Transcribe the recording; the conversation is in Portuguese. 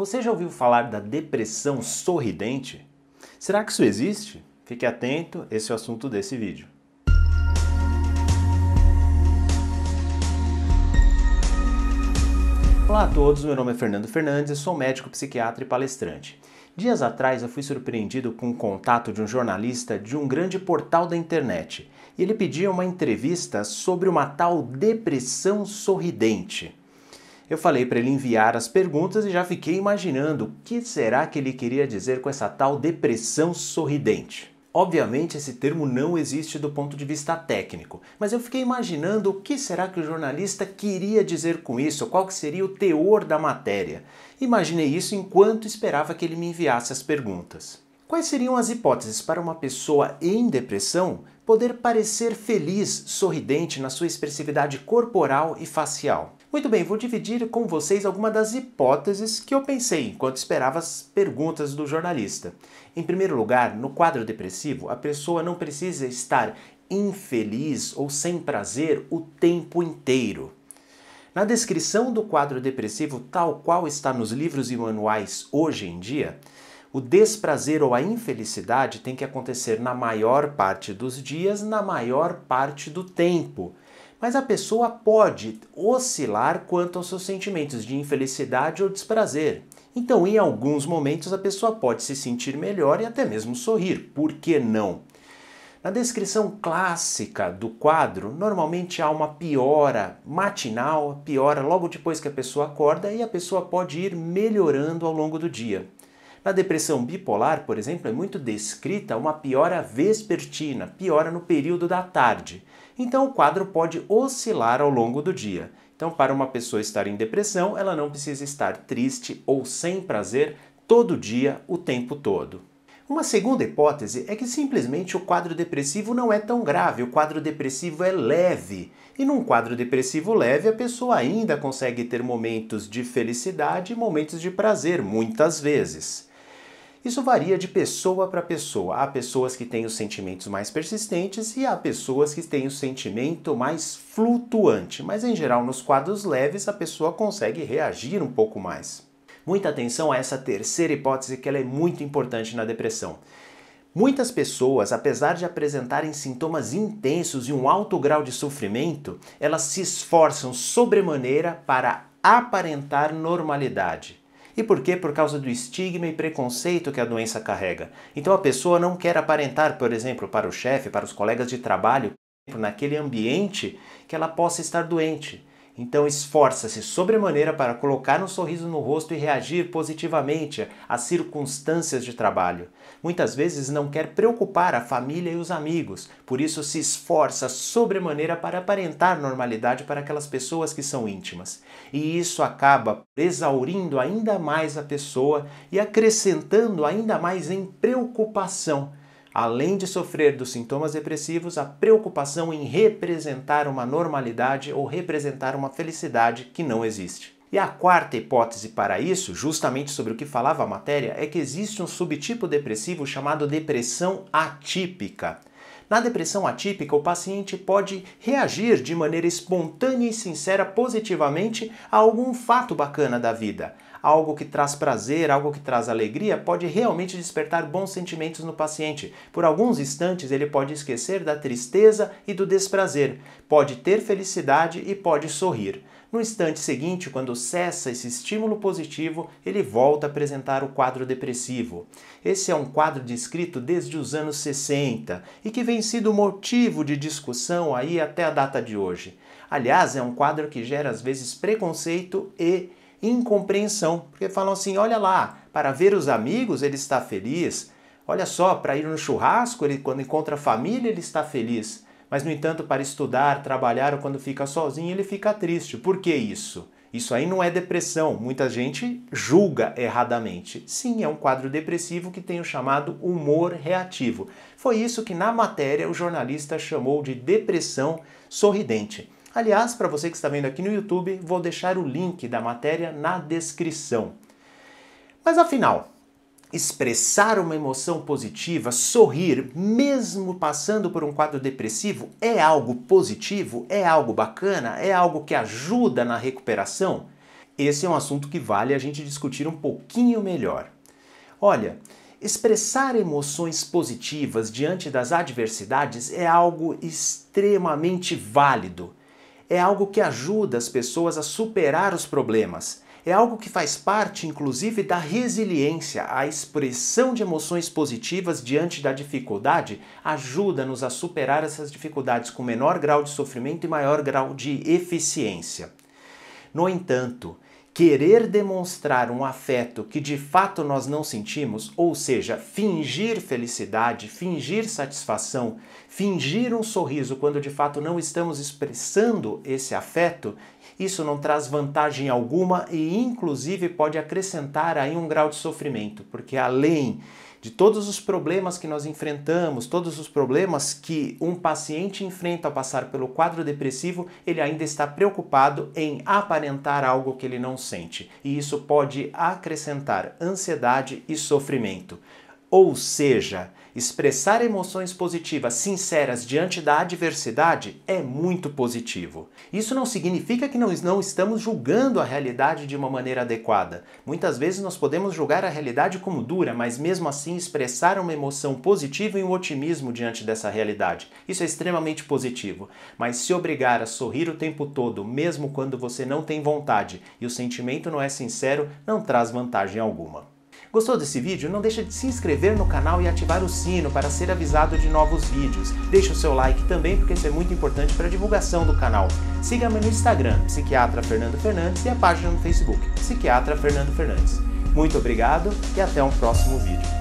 Você já ouviu falar da depressão sorridente? Será que isso existe? Fique atento, esse é o assunto desse vídeo. Olá a todos, meu nome é Fernando Fernandes, sou médico, psiquiatra e palestrante. Dias atrás eu fui surpreendido com o contato de um jornalista de um grande portal da internet. Ele pedia uma entrevista sobre uma tal depressão sorridente. Eu falei para ele enviar as perguntas e já fiquei imaginando o que será que ele queria dizer com essa tal depressão sorridente. Obviamente, esse termo não existe do ponto de vista técnico, mas eu fiquei imaginando o que será que o jornalista queria dizer com isso, qual que seria o teor da matéria. Imaginei isso enquanto esperava que ele me enviasse as perguntas. Quais seriam as hipóteses para uma pessoa em depressão poder parecer feliz, sorridente na sua expressividade corporal e facial? Muito bem, vou dividir com vocês algumas das hipóteses que eu pensei enquanto esperava as perguntas do jornalista. Em primeiro lugar, no quadro depressivo, a pessoa não precisa estar infeliz ou sem prazer o tempo inteiro. Na descrição do quadro depressivo, tal qual está nos livros e manuais hoje em dia, o desprazer ou a infelicidade tem que acontecer na maior parte dos dias, na maior parte do tempo mas a pessoa pode oscilar quanto aos seus sentimentos de infelicidade ou desprazer. Então, em alguns momentos, a pessoa pode se sentir melhor e até mesmo sorrir, por que não? Na descrição clássica do quadro, normalmente há uma piora matinal, piora logo depois que a pessoa acorda e a pessoa pode ir melhorando ao longo do dia. Na depressão bipolar, por exemplo, é muito descrita uma piora vespertina, piora no período da tarde. Então o quadro pode oscilar ao longo do dia. Então, para uma pessoa estar em depressão, ela não precisa estar triste ou sem prazer todo dia, o tempo todo. Uma segunda hipótese é que simplesmente o quadro depressivo não é tão grave, o quadro depressivo é leve. E num quadro depressivo leve, a pessoa ainda consegue ter momentos de felicidade e momentos de prazer, muitas vezes. Isso varia de pessoa para pessoa. Há pessoas que têm os sentimentos mais persistentes e há pessoas que têm o sentimento mais flutuante, mas em geral nos quadros leves a pessoa consegue reagir um pouco mais. Muita atenção a essa terceira hipótese que ela é muito importante na depressão. Muitas pessoas, apesar de apresentarem sintomas intensos e um alto grau de sofrimento, elas se esforçam sobremaneira para aparentar normalidade e por quê? Por causa do estigma e preconceito que a doença carrega. Então a pessoa não quer aparentar, por exemplo, para o chefe, para os colegas de trabalho, naquele ambiente, que ela possa estar doente. Então esforça-se sobremaneira para colocar um sorriso no rosto e reagir positivamente às circunstâncias de trabalho. Muitas vezes não quer preocupar a família e os amigos, por isso se esforça sobremaneira para aparentar normalidade para aquelas pessoas que são íntimas. E isso acaba exaurindo ainda mais a pessoa e acrescentando ainda mais em preocupação Além de sofrer dos sintomas depressivos, a preocupação em representar uma normalidade ou representar uma felicidade que não existe. E a quarta hipótese para isso, justamente sobre o que falava a matéria, é que existe um subtipo depressivo chamado depressão atípica. Na depressão atípica, o paciente pode reagir de maneira espontânea e sincera positivamente a algum fato bacana da vida, algo que traz prazer, algo que traz alegria, pode realmente despertar bons sentimentos no paciente. Por alguns instantes, ele pode esquecer da tristeza e do desprazer, pode ter felicidade e pode sorrir. No instante seguinte, quando cessa esse estímulo positivo, ele volta a apresentar o quadro depressivo. Esse é um quadro descrito desde os anos 60 e que vem sido motivo de discussão aí até a data de hoje. Aliás, é um quadro que gera às vezes preconceito e incompreensão, porque falam assim: olha lá, para ver os amigos ele está feliz, olha só, para ir no churrasco, ele, quando encontra a família, ele está feliz, mas no entanto, para estudar, trabalhar ou quando fica sozinho, ele fica triste. Por que isso? Isso aí não é depressão, muita gente julga erradamente. Sim, é um quadro depressivo que tem o chamado humor reativo. Foi isso que na matéria o jornalista chamou de depressão sorridente. Aliás, para você que está vendo aqui no YouTube, vou deixar o link da matéria na descrição. Mas afinal, expressar uma emoção positiva, sorrir, mesmo passando por um quadro depressivo, é algo positivo? É algo bacana? É algo que ajuda na recuperação? Esse é um assunto que vale a gente discutir um pouquinho melhor. Olha, expressar emoções positivas diante das adversidades é algo extremamente válido é algo que ajuda as pessoas a superar os problemas. É algo que faz parte, inclusive, da resiliência. A expressão de emoções positivas diante da dificuldade ajuda-nos a superar essas dificuldades com menor grau de sofrimento e maior grau de eficiência. No entanto, querer demonstrar um afeto que de fato nós não sentimos, ou seja, fingir felicidade, fingir satisfação, fingir um sorriso quando de fato não estamos expressando esse afeto, isso não traz vantagem alguma e inclusive pode acrescentar aí um grau de sofrimento, porque além de todos os problemas que nós enfrentamos, todos os problemas que um paciente enfrenta ao passar pelo quadro depressivo, ele ainda está preocupado em aparentar algo que ele não sente. E isso pode acrescentar ansiedade e sofrimento. Ou seja, expressar emoções positivas sinceras diante da adversidade é muito positivo. Isso não significa que nós não estamos julgando a realidade de uma maneira adequada. Muitas vezes nós podemos julgar a realidade como dura, mas mesmo assim expressar uma emoção positiva e um otimismo diante dessa realidade. Isso é extremamente positivo. Mas se obrigar a sorrir o tempo todo, mesmo quando você não tem vontade e o sentimento não é sincero, não traz vantagem alguma. Gostou desse vídeo? Não deixa de se inscrever no canal e ativar o sino para ser avisado de novos vídeos. Deixe o seu like também porque isso é muito importante para a divulgação do canal. Siga-me no Instagram, Psiquiatra Fernando Fernandes, e a página no Facebook, Psiquiatra Fernando Fernandes. Muito obrigado e até um próximo vídeo.